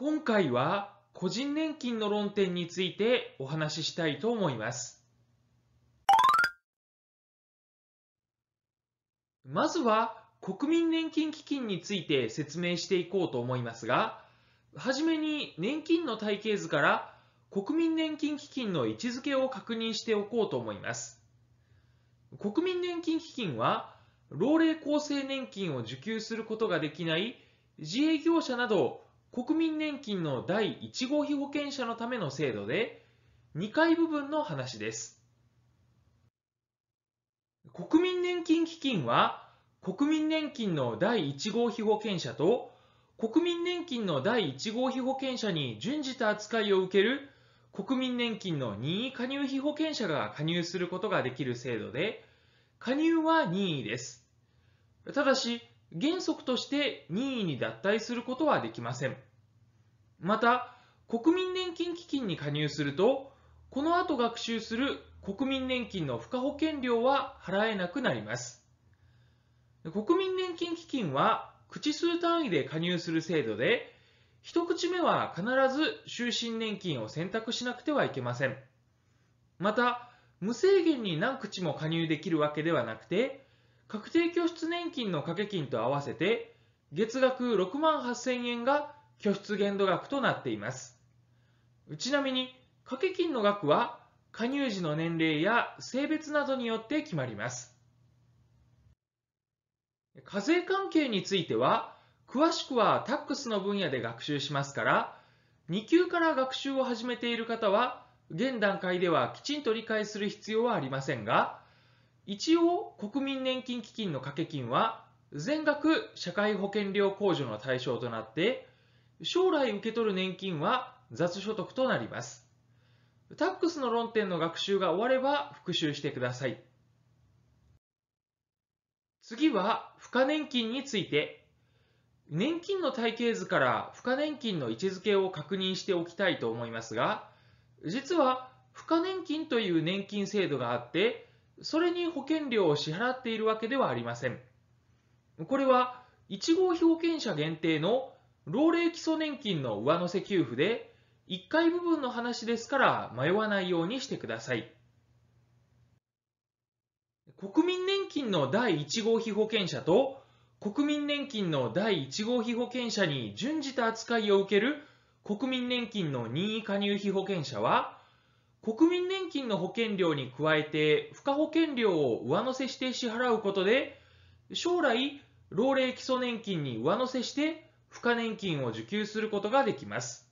今回は個人年金の論点についてお話ししたいと思います。まずは国民年金基金について説明していこうと思いますが、はじめに年金の体系図から国民年金基金の位置づけを確認しておこうと思います。国民年金基金は、老齢厚生年金を受給することができない自営業者など国民年金の第1号被保険者のための制度で、2階部分の話です。国民年金基金は、国民年金の第1号被保険者と、国民年金の第1号被保険者に準じた扱いを受ける国民年金の任意加入被保険者が加入することができる制度で、加入は任意です。ただし、原則として任意に脱退することはできません。また、国民年金基金に加入すると、この後学習する国民年金の付加保険料は払えなくなります。国民年金基金は口数単位で加入する制度で、一口目は必ず終身年金を選択しなくてはいけません。また、無制限に何口も加入できるわけではなくて、確定拠出年金の掛け金と合わせて、月額6万8000円が拠出限度額となっています。ちなみに、掛け金の額は、加入時の年齢や性別などによって決まります。課税関係については、詳しくはタックスの分野で学習しますから、2級から学習を始めている方は、現段階ではきちんと理解する必要はありませんが、一応国民年金基金の掛け金は、全額社会保険料控除の対象となって、将来受け取る年金は雑所得となります。タックスの論点の学習が終われば復習してください。次は、付加年金について。年金の体系図から付加年金の位置づけを確認しておきたいと思いますが、実は、付加年金という年金制度があって、それに保険料を支払っているわけではありません。これは、1号被保険者限定の老齢基礎年金の上乗せ給付で、1回部分の話ですから迷わないようにしてください。国民年金の第1号被保険者と国民年金の第1号被保険者に準じた扱いを受ける国民年金の任意加入被保険者は国民年金の保険料に加えて付加保険料を上乗せして支払うことで将来老齢基礎年金に上乗せして付加年金を受給することができます。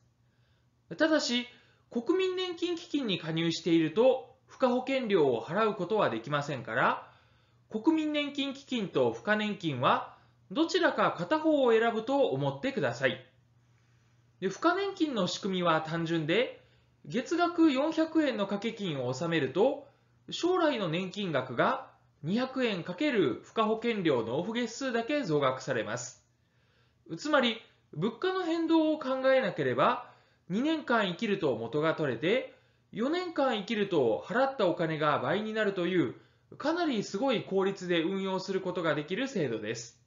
ただし、国民年金基金に加入していると、付加保険料を払うことはできませんから、国民年金基金と付加年金は、どちらか片方を選ぶと思ってください。で付加年金の仕組みは単純で、月額400円の掛け金を納めると、将来の年金額が200円かける付加保険料納付月数だけ増額されます。つまり、物価の変動を考えなければ、2年間生きると元が取れて、4年間生きると払ったお金が倍になるという、かなりすごい効率で運用することができる制度です。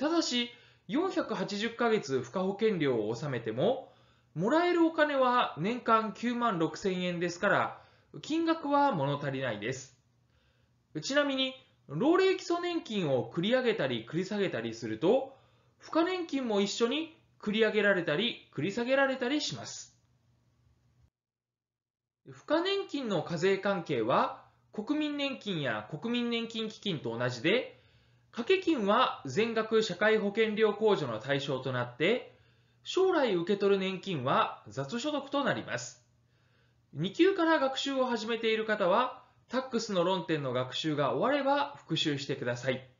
ただし、480ヶ月付加保険料を納めても、もらえるお金は年間9万6千円ですから、金額は物足りないです。ちなみに、老齢基礎年金を繰り上げたり繰り下げたりすると、付加年金も一緒に繰り上げられたり繰り下げられたりします。付加年金の課税関係は国民年金や国民年金基金と同じで掛け金は全額社会保険料控除の対象となって将来受け取る年金は雑所得となります。2級から学習を始めている方はタックスの論点の学習が終われば復習してください。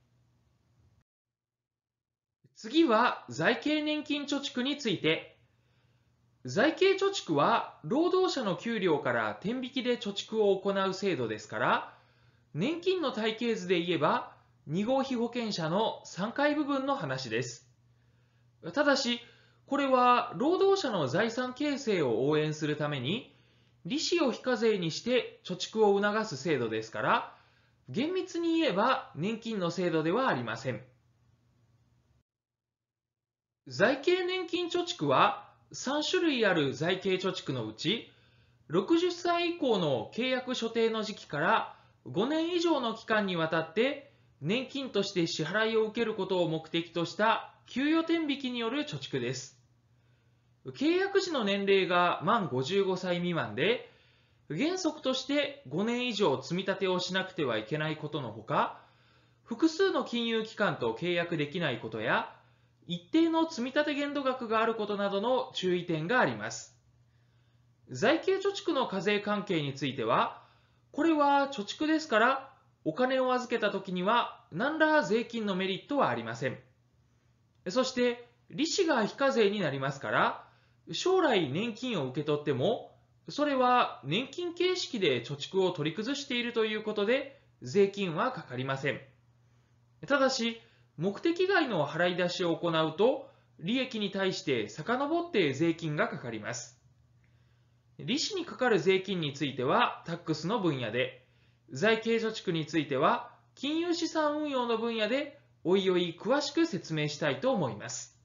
次は財形年金貯蓄について。財形貯蓄は労働者の給料から天引きで貯蓄を行う制度ですから、年金の体系図で言えば2号被保険者の3階部分の話です。ただし、これは労働者の財産形成を応援するために、利子を非課税にして貯蓄を促す制度ですから、厳密に言えば年金の制度ではありません。財形年金貯蓄は3種類ある財形貯蓄のうち60歳以降の契約所定の時期から5年以上の期間にわたって年金として支払いを受けることを目的とした給与転引きによる貯蓄です。契約時の年齢が満55歳未満で原則として5年以上積み立てをしなくてはいけないことのほか複数の金融機関と契約できないことや一定の積立限度額があることなどの注意点があります。財形貯蓄の課税関係については、これは貯蓄ですから、お金を預けた時には何ら税金のメリットはありません。そして、利子が非課税になりますから、将来年金を受け取っても、それは年金形式で貯蓄を取り崩しているということで、税金はかかりません。ただし、目的外の払い出しを行うと、利益に対して遡って税金がかかります。利子にかかる税金についてはタックスの分野で、財形貯蓄については金融資産運用の分野でおいおい詳しく説明したいと思います。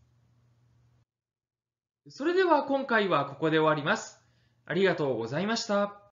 それでは今回はここで終わります。ありがとうございました。